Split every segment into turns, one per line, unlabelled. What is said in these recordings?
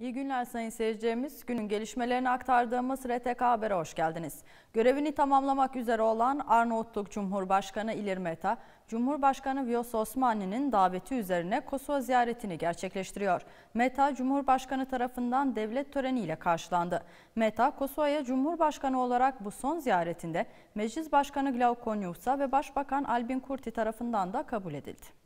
İyi günler sayın seyircilerimiz. Günün gelişmelerini aktardığımız RTK Haber'e hoş geldiniz. Görevini tamamlamak üzere olan Arnavutluk Cumhurbaşkanı Meta, Cumhurbaşkanı Vios Osmani'nin daveti üzerine Kosova ziyaretini gerçekleştiriyor. Meta, Cumhurbaşkanı tarafından devlet töreniyle karşılandı. Meta, Kosova'ya Cumhurbaşkanı olarak bu son ziyaretinde Meclis Başkanı Glaukoniusa ve Başbakan Albin Kurti tarafından da kabul edildi.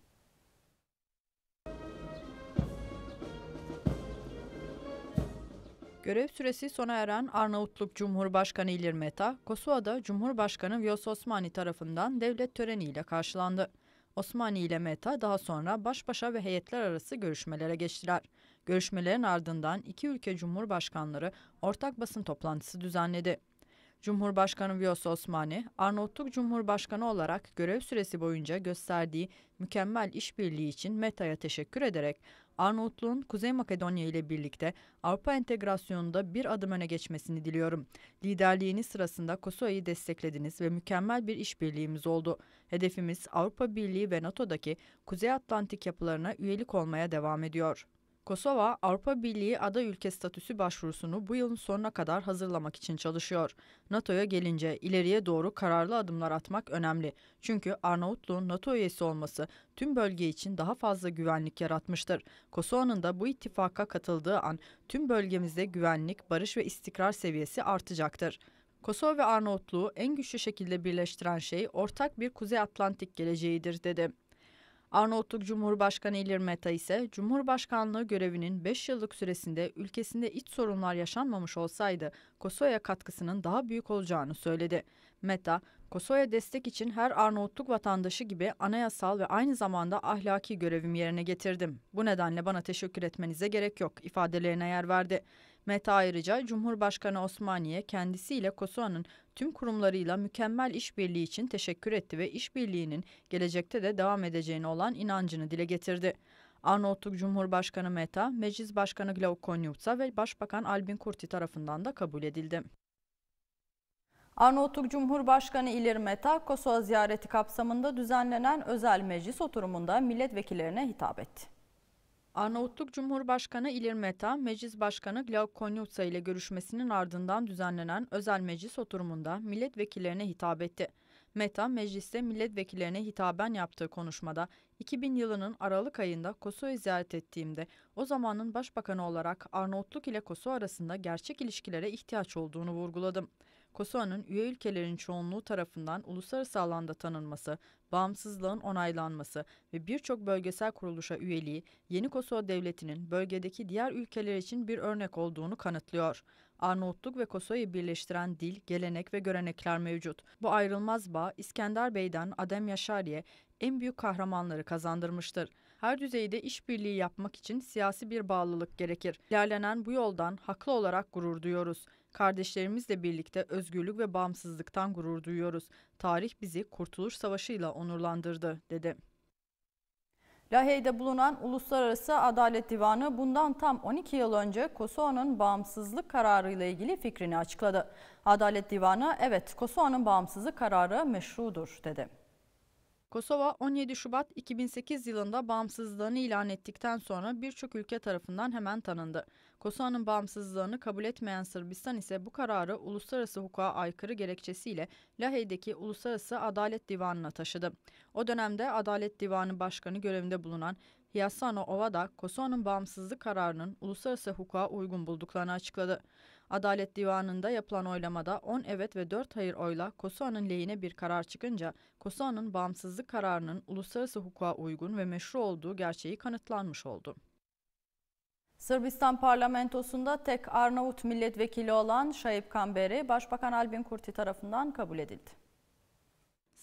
Görev süresi sona eren Arnavutluk Cumhurbaşkanı İlir Meta, Kosova'da Cumhurbaşkanı Vyos Osmani tarafından devlet töreniyle karşılandı. Osmani ile Meta daha sonra baş başa ve heyetler arası görüşmelere geçtiler. Görüşmelerin ardından iki ülke cumhurbaşkanları ortak basın toplantısı düzenledi. Cumhurbaşkanı Vyos Osmani, Arnavutluk Cumhurbaşkanı olarak görev süresi boyunca gösterdiği mükemmel işbirliği için META'ya teşekkür ederek Arnavutluğun Kuzey Makedonya ile birlikte Avrupa entegrasyonunda bir adım öne geçmesini diliyorum. Liderliğiniz sırasında Kosova'yı desteklediniz ve mükemmel bir işbirliğimiz oldu. Hedefimiz Avrupa Birliği ve NATO'daki Kuzey Atlantik yapılarına üyelik olmaya devam ediyor. Kosova, Avrupa Birliği ada ülke statüsü başvurusunu bu yılın sonuna kadar hazırlamak için çalışıyor. NATO'ya gelince ileriye doğru kararlı adımlar atmak önemli. Çünkü Arnavutluğun NATO üyesi olması tüm bölge için daha fazla güvenlik yaratmıştır. Kosova'nın da bu ittifaka katıldığı an tüm bölgemizde güvenlik, barış ve istikrar seviyesi artacaktır. Kosova ve Arnavutluğu en güçlü şekilde birleştiren şey ortak bir Kuzey Atlantik geleceğidir dedi. Arnavutluk Cumhurbaşkanı İlir Meta ise Cumhurbaşkanlığı görevinin 5 yıllık süresinde ülkesinde iç sorunlar yaşanmamış olsaydı Kosova'ya katkısının daha büyük olacağını söyledi. Meta, Kosova'ya destek için her Arnavutluk vatandaşı gibi anayasal ve aynı zamanda ahlaki görevimi yerine getirdim. Bu nedenle bana teşekkür etmenize gerek yok ifadelerine yer verdi. Meta ayrıca Cumhurbaşkanı Osmaniye kendisiyle Kosova'nın tüm kurumlarıyla mükemmel işbirliği için teşekkür etti ve işbirliğinin gelecekte de devam edeceğine olan inancını dile getirdi. Arnavutluk Cumhurbaşkanı Meta, Meclis Başkanı Glau ve Başbakan Albin Kurti tarafından da kabul edildi. Arnavutluk Cumhurbaşkanı İlir Meta, Kosova ziyareti kapsamında düzenlenen özel meclis oturumunda milletvekillerine hitap etti. Arnavutluk Cumhurbaşkanı Meta, Meclis Başkanı Glauk Konyutsa ile görüşmesinin ardından düzenlenen özel meclis oturumunda milletvekillerine hitap etti. Meta, mecliste milletvekillerine hitaben yaptığı konuşmada 2000 yılının Aralık ayında Kosova'yı ziyaret ettiğimde o zamanın başbakanı olarak Arnavutluk ile Kosova arasında gerçek ilişkilere ihtiyaç olduğunu vurguladım. Kosova'nın üye ülkelerin çoğunluğu tarafından uluslararası alanda tanınması, bağımsızlığın onaylanması ve birçok bölgesel kuruluşa üyeliği yeni Kosova Devleti'nin bölgedeki diğer ülkeler için bir örnek olduğunu kanıtlıyor. Arnavutluk ve Kosova'yı birleştiren dil, gelenek ve görenekler mevcut. Bu ayrılmaz bağ İskender Bey'den Adem Yaşari'ye en büyük kahramanları kazandırmıştır her düzeyde işbirliği yapmak için siyasi bir bağlılık gerekir. İlerlenen bu yoldan haklı olarak gurur duyuyoruz. Kardeşlerimizle birlikte özgürlük ve bağımsızlıktan gurur duyuyoruz. Tarih bizi Kurtuluş Savaşı'yla onurlandırdı, dedi. Lahey'de bulunan Uluslararası Adalet Divanı bundan tam 12 yıl önce Kosova'nın bağımsızlık kararıyla ilgili fikrini açıkladı. Adalet Divanı evet Kosova'nın bağımsızlık kararı meşrudur dedi. Kosova 17 Şubat 2008 yılında bağımsızlığını ilan ettikten sonra birçok ülke tarafından hemen tanındı. Kosova'nın bağımsızlığını kabul etmeyen Sırbistan ise bu kararı uluslararası hukuka aykırı gerekçesiyle Lahey'deki Uluslararası Adalet Divanı'na taşıdı. O dönemde Adalet Divanı Başkanı görevinde bulunan Hiyasano Ovada, Kosova'nın bağımsızlık kararının uluslararası hukuka uygun bulduklarını açıkladı. Adalet Divanı'nda yapılan oylamada 10 evet ve 4 hayır oyla Kosova'nın lehine bir karar çıkınca Kosova'nın bağımsızlık kararının uluslararası hukuka uygun ve meşru olduğu gerçeği kanıtlanmış oldu. Sırbistan parlamentosunda tek Arnavut milletvekili olan Şayip Kamberi, Başbakan Albin Kurti tarafından kabul edildi.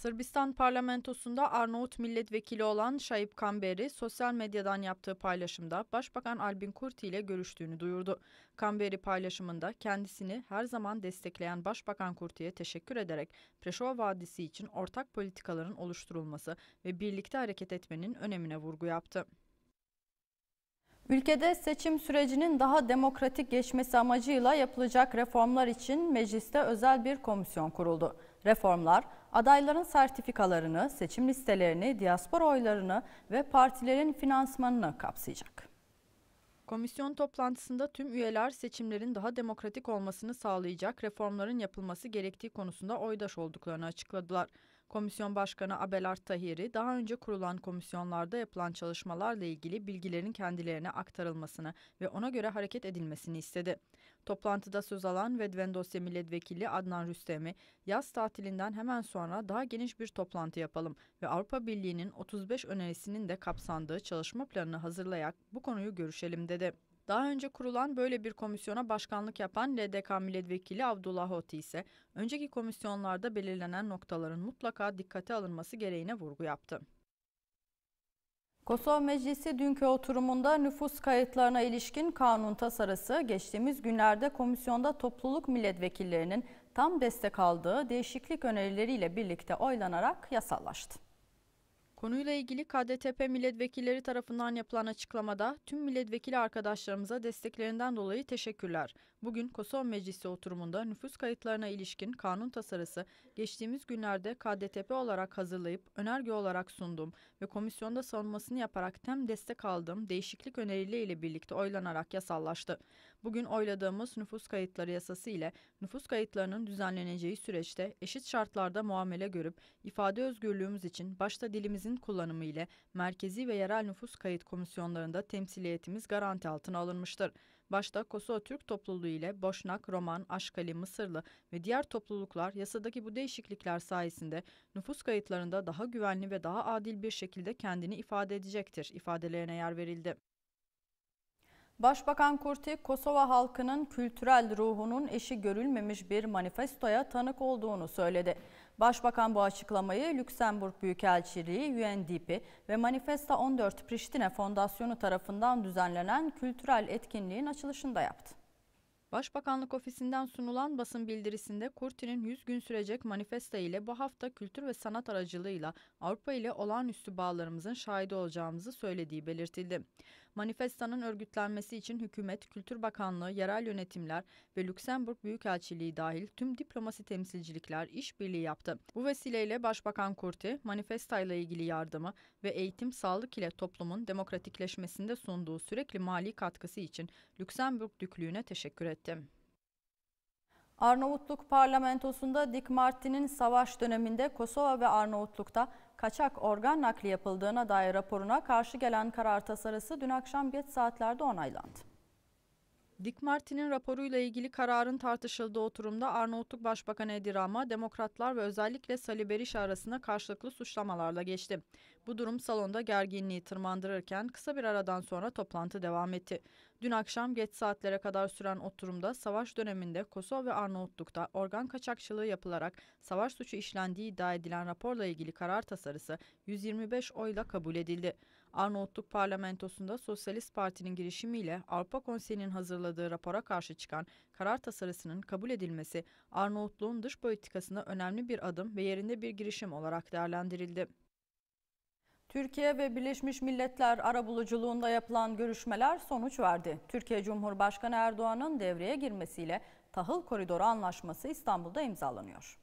Sırbistan parlamentosunda Arnavut milletvekili olan Şayip Kamberi sosyal medyadan yaptığı paylaşımda Başbakan Albin Kurti ile görüştüğünü duyurdu. Kamberi paylaşımında kendisini her zaman destekleyen Başbakan Kurti'ye teşekkür ederek Preşova Vadisi için ortak politikaların oluşturulması ve birlikte hareket etmenin önemine vurgu yaptı. Ülkede seçim sürecinin daha demokratik geçmesi amacıyla yapılacak reformlar için mecliste özel bir komisyon kuruldu. Reformlar, adayların sertifikalarını, seçim listelerini, diaspora oylarını ve partilerin finansmanını kapsayacak. Komisyon toplantısında tüm üyeler seçimlerin daha demokratik olmasını sağlayacak reformların yapılması gerektiği konusunda oydaş olduklarını açıkladılar. Komisyon Başkanı Abelard Tahiri daha önce kurulan komisyonlarda yapılan çalışmalarla ilgili bilgilerin kendilerine aktarılmasını ve ona göre hareket edilmesini istedi. Toplantıda söz alan Vedvendosya Milletvekili Adnan Rüstemi, yaz tatilinden hemen sonra daha geniş bir toplantı yapalım ve Avrupa Birliği'nin 35 önerisinin de kapsandığı çalışma planını hazırlayarak bu konuyu görüşelim dedi. Daha önce kurulan böyle bir komisyona başkanlık yapan LDK milletvekili Abdullah Hoti ise önceki komisyonlarda belirlenen noktaların mutlaka dikkate alınması gereğine vurgu yaptı. Kosova Meclisi dünkü oturumunda nüfus kayıtlarına ilişkin kanun tasarısı geçtiğimiz günlerde komisyonda topluluk milletvekillerinin tam destek aldığı değişiklik önerileriyle birlikte oylanarak yasallaştı. Konuyla ilgili KDTP milletvekilleri tarafından yapılan açıklamada tüm milletvekili arkadaşlarımıza desteklerinden dolayı teşekkürler. Bugün Kosova Meclisi oturumunda nüfus kayıtlarına ilişkin kanun tasarısı geçtiğimiz günlerde KDTP olarak hazırlayıp önerge olarak sundum ve komisyonda savunmasını yaparak hem destek aldım değişiklik önerileriyle birlikte oylanarak yasallaştı. Bugün oyladığımız nüfus kayıtları yasası ile nüfus kayıtlarının düzenleneceği süreçte eşit şartlarda muamele görüp ifade özgürlüğümüz için başta dilimizin merkezin kullanımı ile merkezi ve yerel nüfus kayıt komisyonlarında temsiliyetimiz garanti altına alınmıştır. Başta Kosova Türk topluluğu ile Boşnak, Roman, Aşkali, Mısırlı ve diğer topluluklar yasadaki bu değişiklikler sayesinde nüfus kayıtlarında daha güvenli ve daha adil bir şekilde kendini ifade edecektir ifadelerine yer verildi. Başbakan Kurti, Kosova halkının kültürel ruhunun eşi görülmemiş bir manifestoya tanık olduğunu söyledi. Başbakan bu açıklamayı Lüksemburg Büyükelçiliği, UNDP ve Manifesta 14 Priştine Fondasyonu tarafından düzenlenen kültürel etkinliğin açılışında yaptı. Başbakanlık ofisinden sunulan basın bildirisinde Kurti'nin 100 gün sürecek manifesta ile bu hafta kültür ve sanat aracılığıyla Avrupa ile olağanüstü bağlarımızın şahidi olacağımızı söylediği belirtildi. Manifestanın örgütlenmesi için hükümet, Kültür Bakanlığı, yerel yönetimler ve Lüksemburg Büyükelçiliği dahil tüm diplomasi temsilcilikler işbirliği yaptı. Bu vesileyle Başbakan Kurti, manifestayla ilgili yardımı ve eğitim, sağlık ile toplumun demokratikleşmesinde sunduğu sürekli mali katkısı için Lüksemburg Düklüğü'ne teşekkür etti. Arnavutluk parlamentosunda Dick Martin'in savaş döneminde Kosova ve Arnavutluk'ta kaçak organ nakli yapıldığına dair raporuna karşı gelen karar tasarısı dün akşam geç saatlerde onaylandı. Dick Martin'in raporuyla ilgili kararın tartışıldığı oturumda Arnavutluk Başbakanı Edi Rama, Demokratlar ve özellikle Sali Berisha arasında karşılıklı suçlamalarla geçti. Bu durum salonda gerginliği tırmandırırken kısa bir aradan sonra toplantı devam etti. Dün akşam geç saatlere kadar süren oturumda savaş döneminde Kosova ve Arnavutluk'ta organ kaçakçılığı yapılarak savaş suçu işlendiği iddia edilen raporla ilgili karar tasarısı 125 oyla kabul edildi. Arnavutluk parlamentosunda Sosyalist Parti'nin girişimiyle Avrupa Konseyi'nin hazırladığı rapora karşı çıkan karar tasarısının kabul edilmesi Arnavutluğun dış politikasında önemli bir adım ve yerinde bir girişim olarak değerlendirildi. Türkiye ve Birleşmiş Milletler arabuluculuğunda yapılan görüşmeler sonuç verdi. Türkiye Cumhurbaşkanı Erdoğan'ın devreye girmesiyle tahıl koridoru anlaşması İstanbul'da imzalanıyor.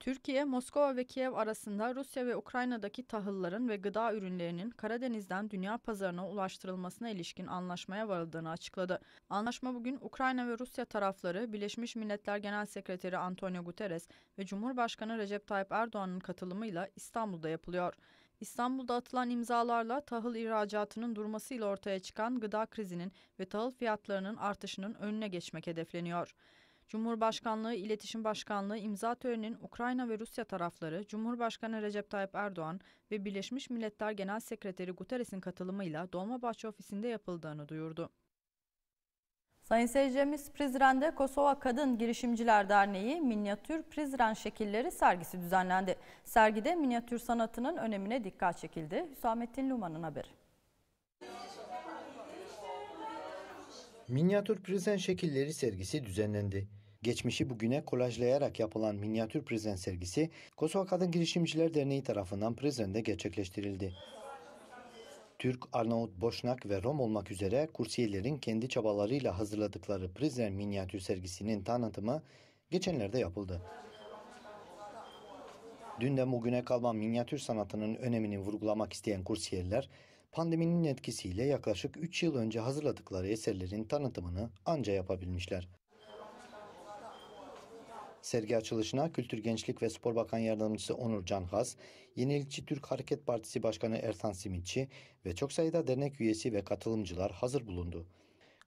Türkiye, Moskova ve Kiev arasında Rusya ve Ukrayna'daki tahılların ve gıda ürünlerinin Karadeniz'den dünya pazarına ulaştırılmasına ilişkin anlaşmaya varıldığını açıkladı. Anlaşma bugün Ukrayna ve Rusya tarafları Birleşmiş Milletler Genel Sekreteri Antonio Guterres ve Cumhurbaşkanı Recep Tayyip Erdoğan'ın katılımıyla İstanbul'da yapılıyor. İstanbul'da atılan imzalarla tahıl ihracatının durmasıyla ortaya çıkan gıda krizinin ve tahıl fiyatlarının artışının önüne geçmek hedefleniyor. Cumhurbaşkanlığı İletişim Başkanlığı imza töreninin Ukrayna ve Rusya tarafları Cumhurbaşkanı Recep Tayyip Erdoğan ve Birleşmiş Milletler Genel Sekreteri Guterres'in katılımıyla Dolmabahçe ofisinde yapıldığını duyurdu. Sayın seyircimiz Prizren'de Kosova Kadın Girişimciler Derneği Minyatür Prizren Şekilleri sergisi düzenlendi. Sergide minyatür sanatının önemine dikkat çekildi. Hüsamettin Luman'ın haberi.
Minyatür Prizren Şekilleri sergisi düzenlendi. Geçmişi bugüne kolajlayarak yapılan Minyatür Prizren sergisi Kosova Kadın Girişimciler Derneği tarafından Prizren'de gerçekleştirildi. Türk, Arnavut, Boşnak ve Rom olmak üzere kursiyelerin kendi çabalarıyla hazırladıkları Prizren minyatür sergisinin tanıtımı geçenlerde yapıldı. Dünden bugüne kalma minyatür sanatının önemini vurgulamak isteyen kursiyerler, pandeminin etkisiyle yaklaşık 3 yıl önce hazırladıkları eserlerin tanıtımını anca yapabilmişler. Sergi açılışına Kültür Gençlik ve Spor Bakan Yardımcısı Onur Canhaz, Yenilikçi Türk Hareket Partisi Başkanı Ertan Simitçi ve çok sayıda dernek üyesi ve katılımcılar hazır bulundu.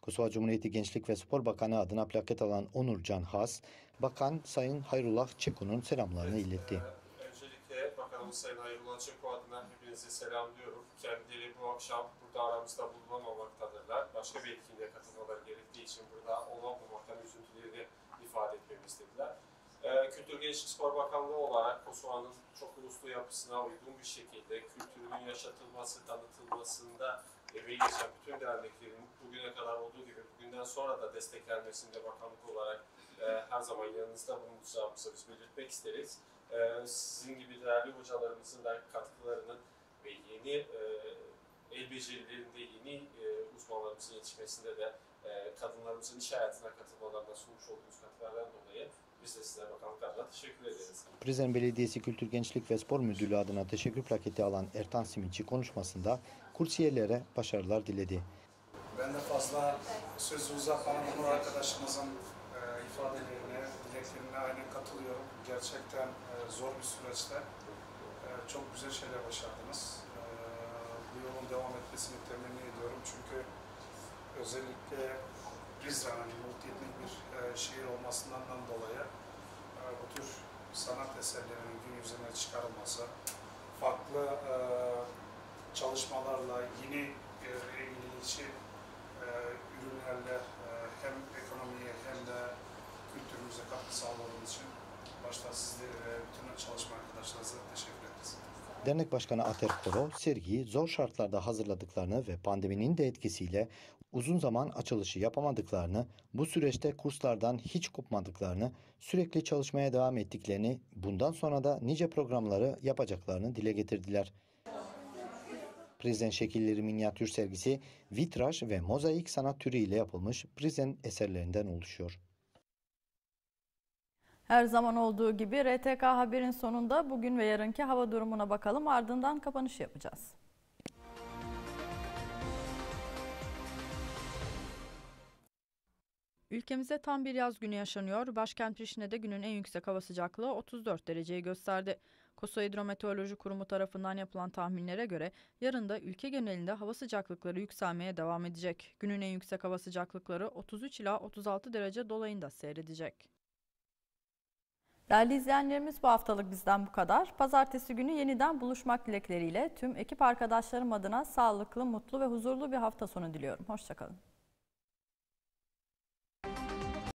Kosova Cumhuriyeti Gençlik ve Spor Bakanı adına plaket alan Onur Canhaz, Bakan Sayın Hayrullah Çeko'nun selamlarını evet, iletti. E, öncelikle Bakanımız Sayın Hayrullah Çeko adına hepinizi selamlıyorum. Kendileri bu akşam burada aramızda bulunamamaktadırlar. Başka bir etkinliğe katılmaları gerektiği için burada olamamaktan üzüntülerini ifade etmemi istediler. Ee, Kültür Gençlik Spor Bakanlığı olarak Kosova'nın çok uluslu yapısına uygun bir şekilde kültürünün yaşatılması, tanıtılmasında emeği geçen bütün derneklerin bugüne kadar olduğu gibi bugünden sonra da desteklenmesinde bakanlık olarak e, her zaman yanınızda bulunacağımızı biz belirtmek isteriz. E, sizin gibi değerli hocalarımızın da katkılarının ve yeni e, el becerilerinde yeni e, uzmanlarımızın yetişmesinde de e, kadınlarımızın iş hayatına katılmalarına sunmuş olduğunuz katkılardan dolayı biz de size bakanlıklarla teşekkür ederiz. Prizren Belediyesi Kültür Gençlik ve Spor Müdürlüğü adına teşekkür plaketi alan Ertan Simitçi konuşmasında kursiyerlere başarılar diledi. Ben de fazla sözü uzatmam Onur arkadaşımızın e, ifadelerine, dileklerine aynen katılıyorum. Gerçekten e, zor bir süreçte e, çok güzel şeyler başardınız.
bu yolun devam etmesini temenni ediyorum çünkü özellikle Gizra hani bir e, şehir olmasından dolayı e, bu tür
sanat eserlerinin gün yüzüne çıkarılması, farklı e, çalışmalarla yeni e, ilgilenici e, ürünlerle e, hem ekonomiye hem de kültürümüze katkı sağladığınız için başta sizlere ve bütün çalışma arkadaşlarınıza teşekkür ederiz. Dernek Başkanı Ater Koro, sergiyi zor şartlarda hazırladıklarını ve pandeminin de etkisiyle uzun zaman açılışı yapamadıklarını, bu süreçte kurslardan hiç kopmadıklarını, sürekli çalışmaya devam ettiklerini, bundan sonra da nice programları yapacaklarını dile getirdiler. Prizen şekilleri minyatür sergisi vitraj ve mozaik sanat türü ile yapılmış Prizen eserlerinden oluşuyor.
Her zaman olduğu gibi RTK Haber'in sonunda bugün ve yarınki hava durumuna bakalım ardından kapanış yapacağız. Ülkemizde tam bir yaz günü yaşanıyor. Başkent Prişine'de günün en yüksek hava sıcaklığı 34 dereceyi gösterdi. Koso Hidrometeoroloji Kurumu tarafından yapılan tahminlere göre yarın da ülke genelinde hava sıcaklıkları yükselmeye devam edecek. Günün en yüksek hava sıcaklıkları 33 ila 36 derece dolayında seyredecek. Değerli izleyenlerimiz bu haftalık bizden bu kadar. Pazartesi günü yeniden buluşmak dilekleriyle tüm ekip arkadaşlarım adına sağlıklı, mutlu ve huzurlu bir hafta sonu diliyorum. Hoşçakalın.